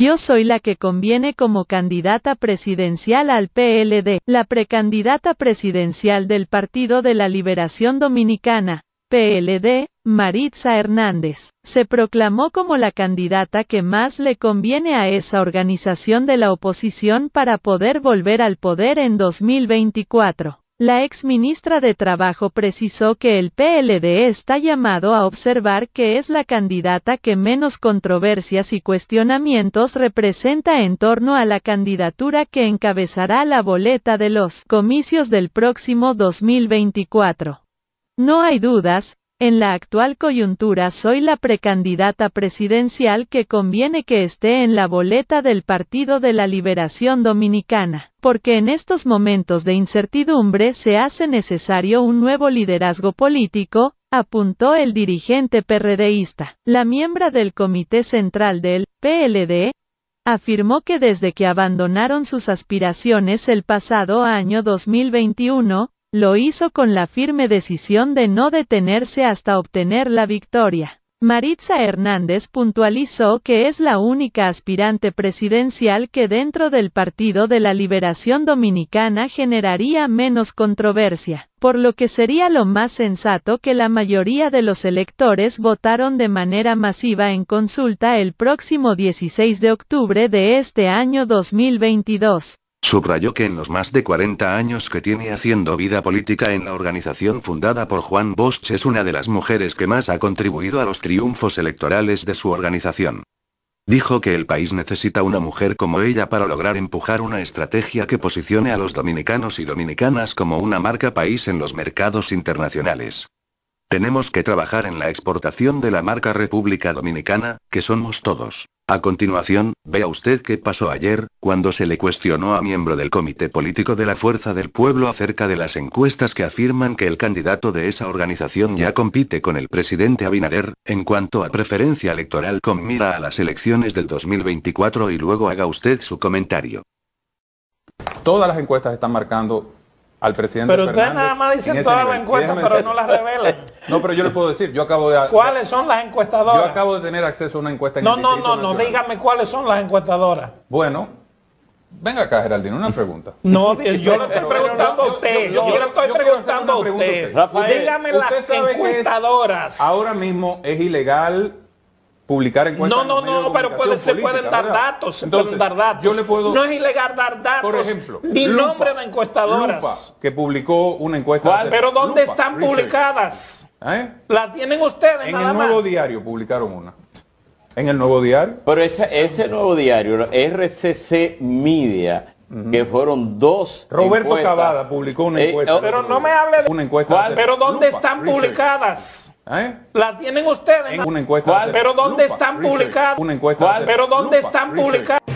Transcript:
Yo soy la que conviene como candidata presidencial al PLD, la precandidata presidencial del Partido de la Liberación Dominicana, PLD, Maritza Hernández, se proclamó como la candidata que más le conviene a esa organización de la oposición para poder volver al poder en 2024. La ex ministra de Trabajo precisó que el PLD está llamado a observar que es la candidata que menos controversias y cuestionamientos representa en torno a la candidatura que encabezará la boleta de los comicios del próximo 2024. No hay dudas, en la actual coyuntura soy la precandidata presidencial que conviene que esté en la boleta del Partido de la Liberación Dominicana, porque en estos momentos de incertidumbre se hace necesario un nuevo liderazgo político, apuntó el dirigente PRDista. La miembra del Comité Central del PLD, afirmó que desde que abandonaron sus aspiraciones el pasado año 2021, lo hizo con la firme decisión de no detenerse hasta obtener la victoria. Maritza Hernández puntualizó que es la única aspirante presidencial que dentro del Partido de la Liberación Dominicana generaría menos controversia, por lo que sería lo más sensato que la mayoría de los electores votaron de manera masiva en consulta el próximo 16 de octubre de este año 2022. Subrayó que en los más de 40 años que tiene haciendo vida política en la organización fundada por Juan Bosch es una de las mujeres que más ha contribuido a los triunfos electorales de su organización. Dijo que el país necesita una mujer como ella para lograr empujar una estrategia que posicione a los dominicanos y dominicanas como una marca país en los mercados internacionales. Tenemos que trabajar en la exportación de la marca República Dominicana, que somos todos. A continuación, vea usted qué pasó ayer, cuando se le cuestionó a miembro del Comité Político de la Fuerza del Pueblo acerca de las encuestas que afirman que el candidato de esa organización ya compite con el presidente Abinader, en cuanto a preferencia electoral con mira a las elecciones del 2024 y luego haga usted su comentario. Todas las encuestas están marcando al presidente Pero usted nada más dice todas las encuestas, pero no las revelan. No, pero yo le puedo decir, yo acabo de... ¿Cuáles son las encuestadoras? Yo acabo de tener acceso a una encuesta. En no, no, no, no, dígame cuáles son las encuestadoras. Bueno, Venga acá, Geraldino, una pregunta. No, yo le estoy preguntando a usted. Yo, le estoy preguntando a usted. Dígame las encuestadoras. ahora mismo es ilegal publicar encuestas. No, no, no, pero se pueden dar datos. Se pueden dar datos. Yo le puedo, no es ilegal dar datos. Por ejemplo, ni nombre de encuestadoras. que publicó una encuesta. ¿Cuál? Pero ¿dónde están publicadas? ¿Eh? La tienen ustedes. En el nuevo diario publicaron una. En el nuevo diario. Pero ese, ese nuevo diario, RCC Media, que fueron dos. Roberto Cavada publicó una eh, encuesta. Oh, pero no me hable de una encuesta. Pero ¿dónde están publicadas? ¿Eh? La tienen ustedes. Pero ¿dónde están publicadas? ¿Cuál? Pero ¿dónde están publicadas?